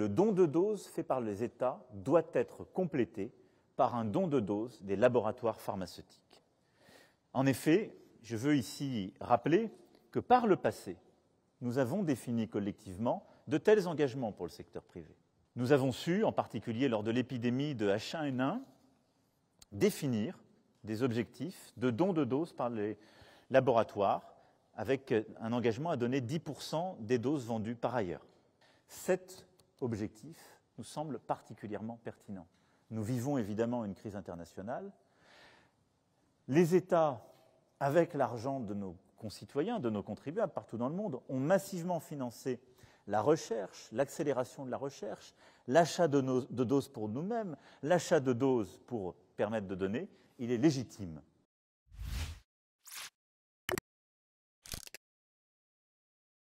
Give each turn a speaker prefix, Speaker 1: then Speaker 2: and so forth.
Speaker 1: Le don de doses fait par les États doit être complété par un don de doses des laboratoires pharmaceutiques. En effet, je veux ici rappeler que par le passé, nous avons défini collectivement de tels engagements pour le secteur privé. Nous avons su, en particulier lors de l'épidémie de H1N1, définir des objectifs de don de doses par les laboratoires, avec un engagement à donner 10% des doses vendues par ailleurs objectif nous semble particulièrement pertinent. Nous vivons évidemment une crise internationale. Les États, avec l'argent de nos concitoyens, de nos contribuables partout dans le monde, ont massivement financé la recherche, l'accélération de la recherche, l'achat de, de, doses pour nous-mêmes, l'achat de doses pour permettre de donner. Il est légitime